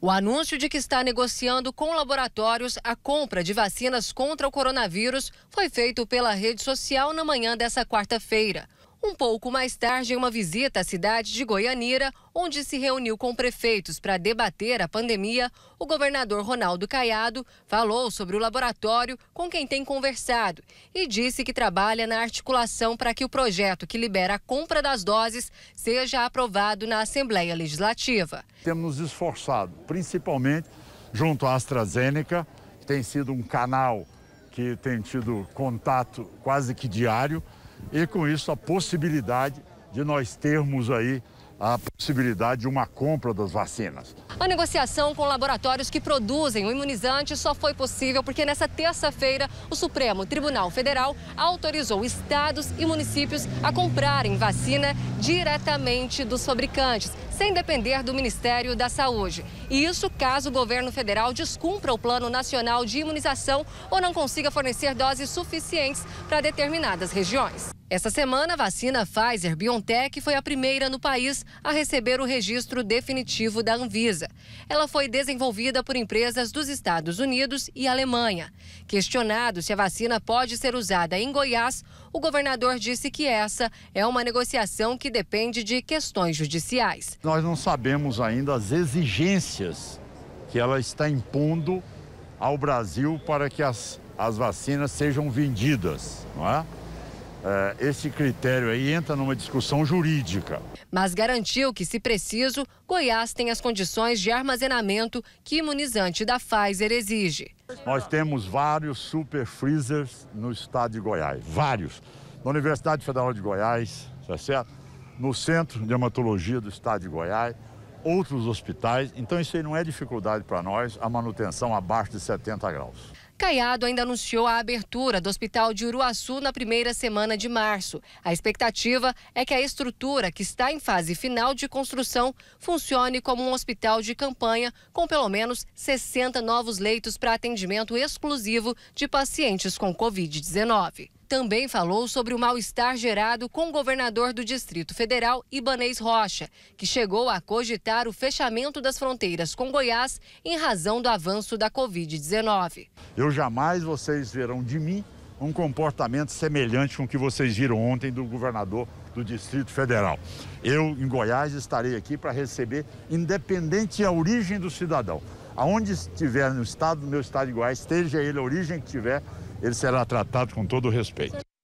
O anúncio de que está negociando com laboratórios a compra de vacinas contra o coronavírus foi feito pela rede social na manhã dessa quarta-feira. Um pouco mais tarde, em uma visita à cidade de Goianira, onde se reuniu com prefeitos para debater a pandemia, o governador Ronaldo Caiado falou sobre o laboratório com quem tem conversado e disse que trabalha na articulação para que o projeto que libera a compra das doses seja aprovado na Assembleia Legislativa. Temos nos esforçado, principalmente junto à AstraZeneca, que tem sido um canal que tem tido contato quase que diário e com isso a possibilidade de nós termos aí a possibilidade de uma compra das vacinas. A negociação com laboratórios que produzem o imunizante só foi possível porque nessa terça-feira o Supremo Tribunal Federal autorizou estados e municípios a comprarem vacina diretamente dos fabricantes, sem depender do Ministério da Saúde. E isso caso o governo federal descumpra o Plano Nacional de Imunização ou não consiga fornecer doses suficientes para determinadas regiões. Essa semana, a vacina Pfizer BioNTech foi a primeira no país a receber receber o registro definitivo da Anvisa. Ela foi desenvolvida por empresas dos Estados Unidos e Alemanha. Questionado se a vacina pode ser usada em Goiás, o governador disse que essa é uma negociação que depende de questões judiciais. Nós não sabemos ainda as exigências que ela está impondo ao Brasil para que as, as vacinas sejam vendidas, não é? É, esse critério aí entra numa discussão jurídica. Mas garantiu que, se preciso, Goiás tem as condições de armazenamento que imunizante da Pfizer exige. Nós temos vários super freezers no estado de Goiás, vários. Na Universidade Federal de Goiás, tá certo? No Centro de Hematologia do Estado de Goiás, outros hospitais. Então isso aí não é dificuldade para nós, a manutenção abaixo de 70 graus. Caiado ainda anunciou a abertura do Hospital de Uruaçu na primeira semana de março. A expectativa é que a estrutura, que está em fase final de construção, funcione como um hospital de campanha com pelo menos 60 novos leitos para atendimento exclusivo de pacientes com Covid-19 também falou sobre o mal-estar gerado com o governador do Distrito Federal, Ibanês Rocha, que chegou a cogitar o fechamento das fronteiras com Goiás em razão do avanço da Covid-19. Eu jamais vocês verão de mim um comportamento semelhante com o que vocês viram ontem do governador do Distrito Federal. Eu, em Goiás, estarei aqui para receber, independente da origem do cidadão. Aonde estiver no estado, no meu estado de Goiás, esteja ele a origem que tiver, ele será tratado com todo respeito.